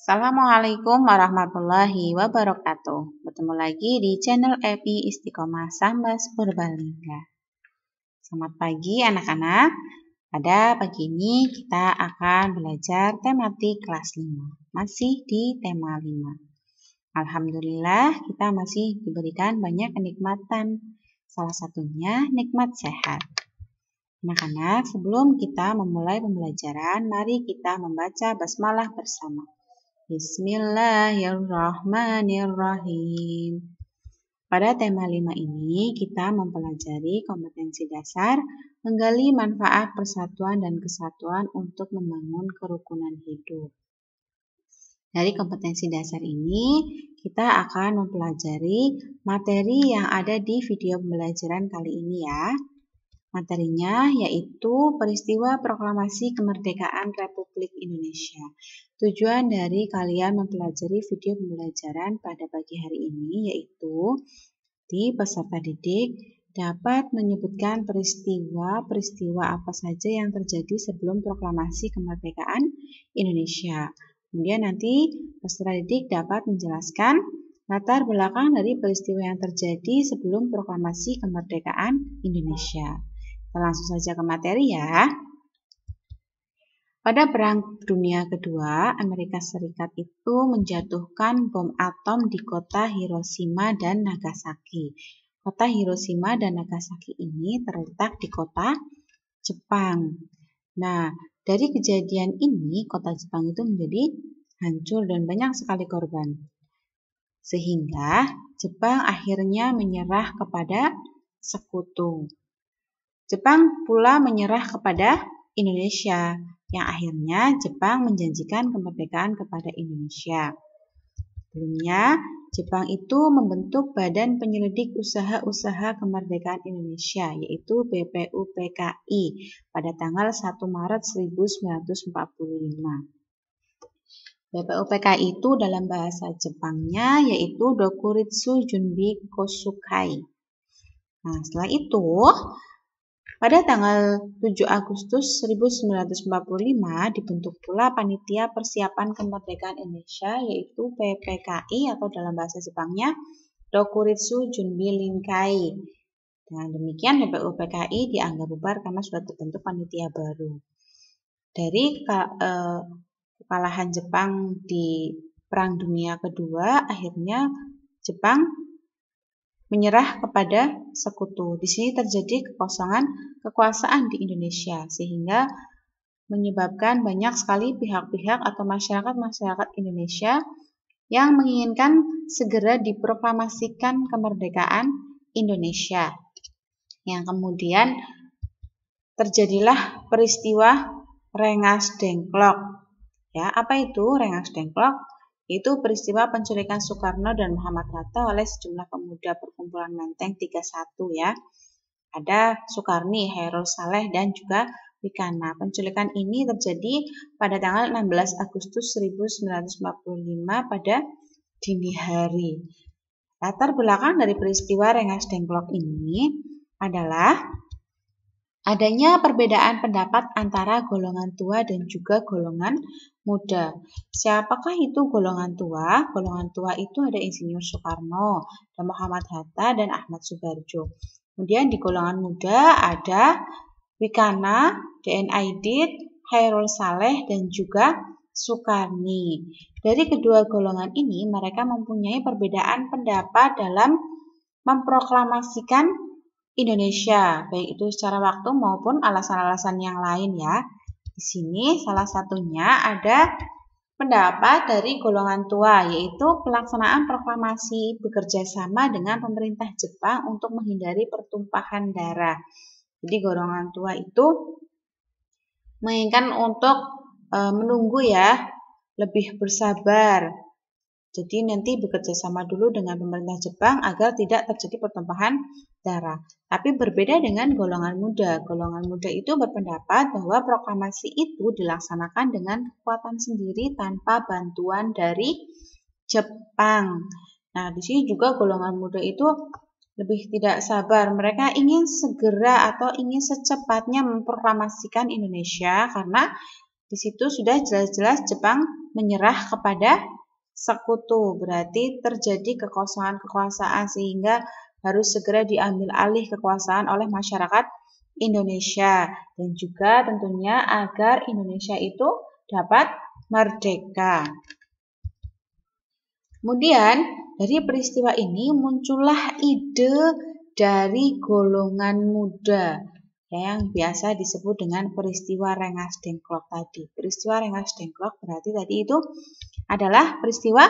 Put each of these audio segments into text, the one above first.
Assalamualaikum warahmatullahi wabarakatuh. Bertemu lagi di channel Epi Istiqomah Sambas Purbalingga. Selamat pagi anak-anak. Pada pagi ini kita akan belajar tematik kelas 5. Masih di tema 5. Alhamdulillah kita masih diberikan banyak kenikmatan. Salah satunya nikmat sehat. Anak-anak, sebelum kita memulai pembelajaran, mari kita membaca basmalah bersama. Bismillahirrahmanirrahim. Pada tema 5 ini, kita mempelajari kompetensi dasar, menggali manfaat persatuan dan kesatuan untuk membangun kerukunan hidup. Dari kompetensi dasar ini, kita akan mempelajari materi yang ada di video pembelajaran kali ini ya. Materinya yaitu peristiwa proklamasi kemerdekaan Republik Indonesia. Tujuan dari kalian mempelajari video pembelajaran pada pagi hari ini yaitu di peserta didik dapat menyebutkan peristiwa-peristiwa apa saja yang terjadi sebelum proklamasi kemerdekaan Indonesia. Kemudian nanti peserta didik dapat menjelaskan latar belakang dari peristiwa yang terjadi sebelum proklamasi kemerdekaan Indonesia. Kita langsung saja ke materi ya. Pada Perang Dunia Kedua, Amerika Serikat itu menjatuhkan bom atom di kota Hiroshima dan Nagasaki. Kota Hiroshima dan Nagasaki ini terletak di kota Jepang. Nah, dari kejadian ini, kota Jepang itu menjadi hancur dan banyak sekali korban. Sehingga Jepang akhirnya menyerah kepada sekutu. Jepang pula menyerah kepada Indonesia, yang akhirnya Jepang menjanjikan kemerdekaan kepada Indonesia. Sebelumnya, Jepang itu membentuk Badan Penyelidik Usaha-Usaha Kemerdekaan Indonesia, yaitu BPUPKI, pada tanggal 1 Maret 1945. BPUPKI itu dalam bahasa Jepangnya yaitu Dokuritsu Junbi Kosukai. Nah, setelah itu, pada tanggal 7 Agustus 1945 dibentuk pula Panitia Persiapan Kemerdekaan Indonesia yaitu PPKI atau dalam bahasa Jepangnya Dokuritsu Junbi Linkai. Dengan demikian PPKI dianggap bubar karena sudah terbentuk panitia baru. Dari eh, kekalahan Jepang di Perang Dunia Kedua, akhirnya Jepang menyerah kepada sekutu. Di sini terjadi kekosongan kekuasaan di Indonesia sehingga menyebabkan banyak sekali pihak-pihak atau masyarakat-masyarakat Indonesia yang menginginkan segera diproklamasikan kemerdekaan Indonesia. Yang kemudian terjadilah peristiwa Rengas Dengklok. Ya, apa itu Rengas Dengklok? itu peristiwa penculikan Soekarno dan Muhammad Hatta oleh sejumlah pemuda perkumpulan Menteng 31 ya. Ada Soekarni, Hairul Saleh, dan juga Wikana. Penculikan ini terjadi pada tanggal 16 Agustus 1945 pada dini hari. Latar belakang dari peristiwa Rengas Dengklok ini adalah Adanya perbedaan pendapat antara golongan tua dan juga golongan muda. Siapakah itu golongan tua? Golongan tua itu ada Insinyur Soekarno, dan Muhammad Hatta, dan Ahmad Subarjo. Kemudian di golongan muda ada Wikana, DN Aidit, Hairul Saleh, dan juga Sukarni. Dari kedua golongan ini, mereka mempunyai perbedaan pendapat dalam memproklamasikan Indonesia, baik itu secara waktu maupun alasan-alasan yang lain ya. Di sini salah satunya ada pendapat dari golongan tua, yaitu pelaksanaan proklamasi bekerja sama dengan pemerintah Jepang untuk menghindari pertumpahan darah. Jadi golongan tua itu menginginkan untuk e, menunggu ya, lebih bersabar jadi nanti bekerja sama dulu dengan pemerintah Jepang agar tidak terjadi pertumpahan darah. Tapi berbeda dengan golongan muda. Golongan muda itu berpendapat bahwa proklamasi itu dilaksanakan dengan kekuatan sendiri tanpa bantuan dari Jepang. Nah, di sini juga golongan muda itu lebih tidak sabar. Mereka ingin segera atau ingin secepatnya memproklamasikan Indonesia karena di situ sudah jelas-jelas Jepang menyerah kepada sekutu berarti terjadi kekosongan kekuasaan sehingga harus segera diambil alih kekuasaan oleh masyarakat Indonesia dan juga tentunya agar Indonesia itu dapat merdeka. Kemudian dari peristiwa ini muncullah ide dari golongan muda yang biasa disebut dengan peristiwa Rengas Dengklok tadi. Peristiwa Rengas Dengklok berarti tadi itu adalah peristiwa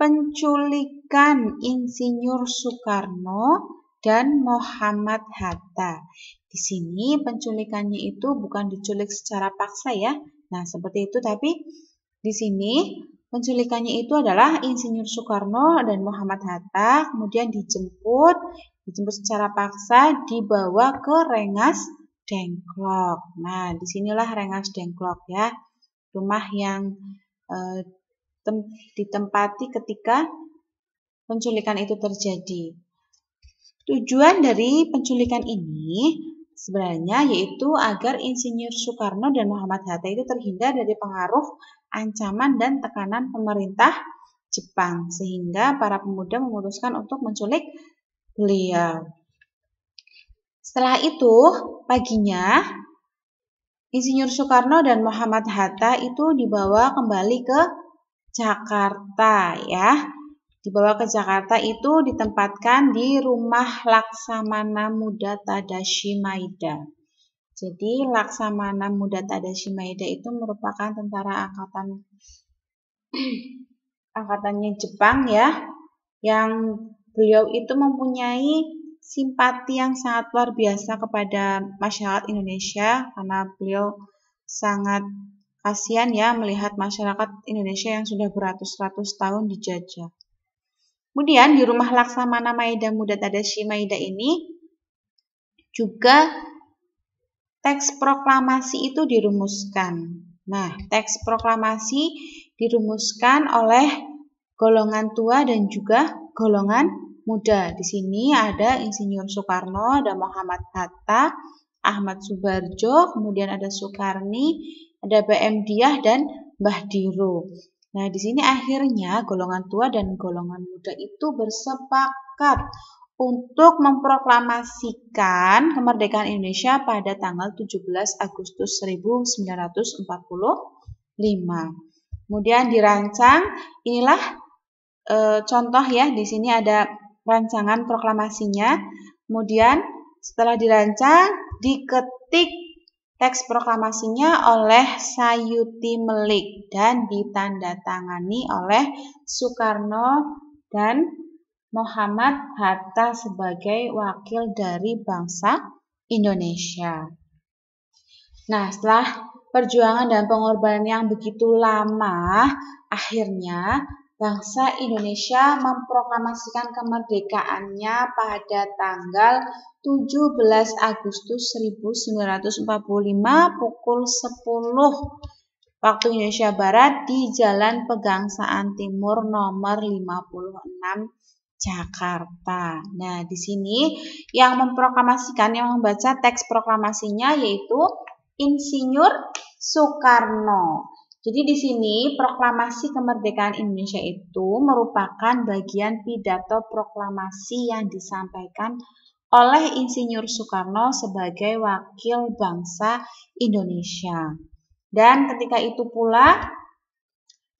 penculikan Insinyur Soekarno dan Muhammad Hatta. Di sini penculikannya itu bukan diculik secara paksa ya. Nah, seperti itu tapi di sini penculikannya itu adalah Insinyur Soekarno dan Muhammad Hatta kemudian dijemput dijemput secara paksa dibawa ke Rengas Dengklok. Nah, disinilah Rengas Dengklok ya. Rumah yang eh, ditempati ketika penculikan itu terjadi. Tujuan dari penculikan ini sebenarnya yaitu agar insinyur Soekarno dan Muhammad Hatta itu terhindar dari pengaruh ancaman dan tekanan pemerintah Jepang sehingga para pemuda memutuskan untuk menculik beliau. Setelah itu, paginya Insinyur Soekarno dan Muhammad Hatta itu dibawa kembali ke Jakarta ya. Dibawa ke Jakarta itu ditempatkan di rumah Laksamana Muda Tadashi Maeda. Jadi Laksamana Muda Tadashi Maeda itu merupakan tentara angkatan angkatannya Jepang ya, yang beliau itu mempunyai simpati yang sangat luar biasa kepada masyarakat Indonesia karena beliau sangat Kasihan ya melihat masyarakat Indonesia yang sudah beratus-ratus tahun dijajah. Kemudian di rumah Laksamana Maeda Muda Tadashi Maeda ini juga teks proklamasi itu dirumuskan. Nah, teks proklamasi dirumuskan oleh golongan tua dan juga golongan muda. Di sini ada Insinyur Soekarno, ada Muhammad Hatta, Ahmad Subarjo, kemudian ada Soekarni, ada BM Diah dan Mbah Diro. Nah, di sini akhirnya golongan tua dan golongan muda itu bersepakat untuk memproklamasikan kemerdekaan Indonesia pada tanggal 17 Agustus 1945. Kemudian dirancang, inilah e, contoh ya, di sini ada rancangan proklamasinya. Kemudian setelah dirancang, diketik Teks proklamasinya oleh Sayuti Melik dan ditandatangani oleh Soekarno dan Muhammad Hatta sebagai wakil dari bangsa Indonesia. Nah, setelah perjuangan dan pengorbanan yang begitu lama, akhirnya bangsa Indonesia memproklamasikan kemerdekaannya pada tanggal 17 Agustus 1945 pukul 10 waktu Indonesia Barat di Jalan Pegangsaan Timur nomor 56 Jakarta. Nah, di sini yang memproklamasikan yang membaca teks proklamasinya yaitu Insinyur Soekarno. Jadi di sini proklamasi kemerdekaan Indonesia itu merupakan bagian pidato proklamasi yang disampaikan oleh Insinyur Soekarno sebagai wakil bangsa Indonesia. Dan ketika itu pula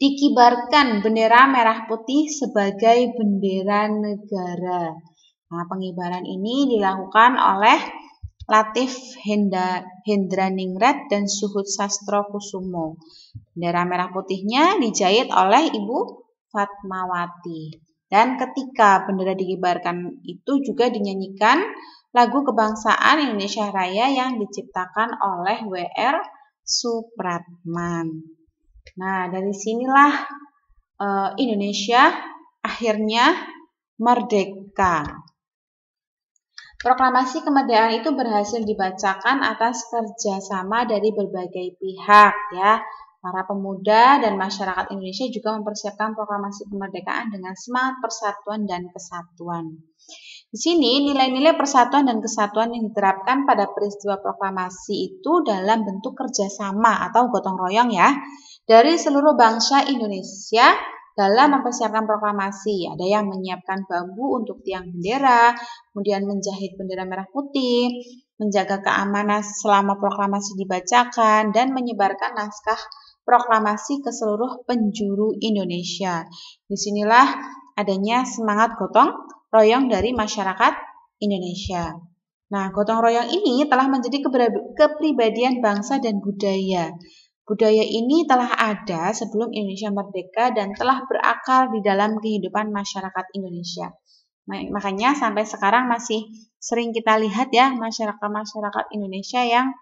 dikibarkan bendera merah putih sebagai bendera negara. Nah, pengibaran ini dilakukan oleh Latif Hendra Ningrat dan Suhud Sastro Kusumo. Bendera merah putihnya dijahit oleh Ibu Fatmawati. Dan ketika bendera dikibarkan itu juga dinyanyikan lagu kebangsaan Indonesia Raya yang diciptakan oleh W.R. Supratman. Nah, dari sinilah uh, Indonesia akhirnya merdeka. Proklamasi kemerdekaan itu berhasil dibacakan atas kerjasama dari berbagai pihak ya. Para pemuda dan masyarakat Indonesia juga mempersiapkan proklamasi kemerdekaan dengan semangat persatuan dan kesatuan. Di sini nilai-nilai persatuan dan kesatuan yang diterapkan pada peristiwa proklamasi itu dalam bentuk kerjasama atau gotong royong ya dari seluruh bangsa Indonesia dalam mempersiapkan proklamasi. Ada yang menyiapkan bambu untuk tiang bendera, kemudian menjahit bendera merah putih, menjaga keamanan selama proklamasi dibacakan, dan menyebarkan naskah proklamasi ke seluruh penjuru Indonesia. Disinilah adanya semangat gotong royong dari masyarakat Indonesia. Nah, gotong royong ini telah menjadi kepribadian bangsa dan budaya. Budaya ini telah ada sebelum Indonesia merdeka dan telah berakar di dalam kehidupan masyarakat Indonesia. Makanya sampai sekarang masih sering kita lihat ya masyarakat-masyarakat Indonesia yang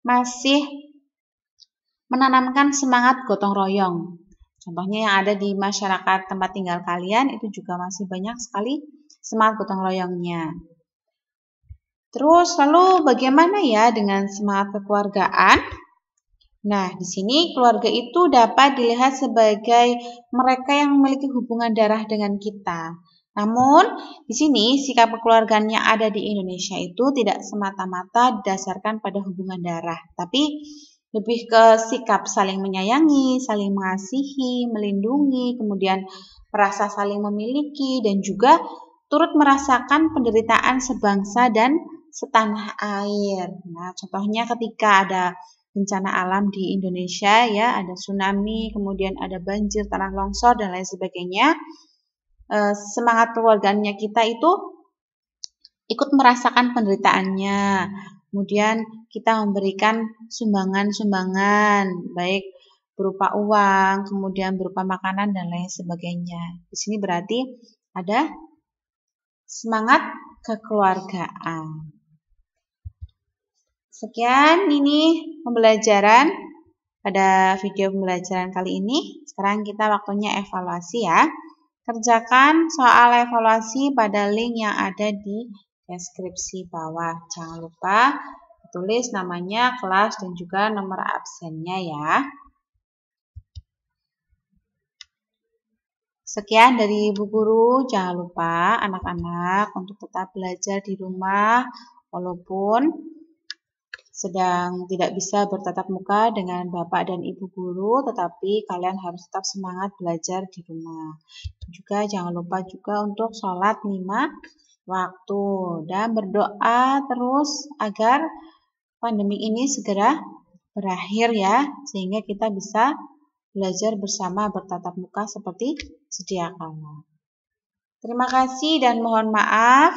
masih menanamkan semangat gotong royong. Contohnya yang ada di masyarakat tempat tinggal kalian itu juga masih banyak sekali semangat gotong royongnya. Terus lalu bagaimana ya dengan semangat kekeluargaan? Nah, di sini keluarga itu dapat dilihat sebagai mereka yang memiliki hubungan darah dengan kita. Namun, di sini sikap keluarganya ada di Indonesia itu tidak semata-mata didasarkan pada hubungan darah, tapi lebih ke sikap saling menyayangi, saling mengasihi, melindungi, kemudian merasa saling memiliki dan juga turut merasakan penderitaan sebangsa dan setanah air. Nah, contohnya ketika ada bencana alam di Indonesia ya, ada tsunami, kemudian ada banjir, tanah longsor dan lain sebagainya. Eh, semangat keluarganya kita itu ikut merasakan penderitaannya. Kemudian kita memberikan sumbangan-sumbangan baik berupa uang, kemudian berupa makanan dan lain sebagainya. Di sini berarti ada semangat kekeluargaan. Sekian ini pembelajaran pada video pembelajaran kali ini. Sekarang kita waktunya evaluasi ya. Kerjakan soal evaluasi pada link yang ada di deskripsi bawah. Jangan lupa tulis namanya, kelas, dan juga nomor absennya ya. Sekian dari Ibu Guru. Jangan lupa anak-anak untuk tetap belajar di rumah walaupun sedang tidak bisa bertatap muka dengan Bapak dan Ibu guru, tetapi kalian harus tetap semangat belajar di rumah. Juga jangan lupa juga untuk sholat lima waktu dan berdoa terus agar pandemi ini segera berakhir ya, sehingga kita bisa belajar bersama bertatap muka seperti sedia kala. Terima kasih dan mohon maaf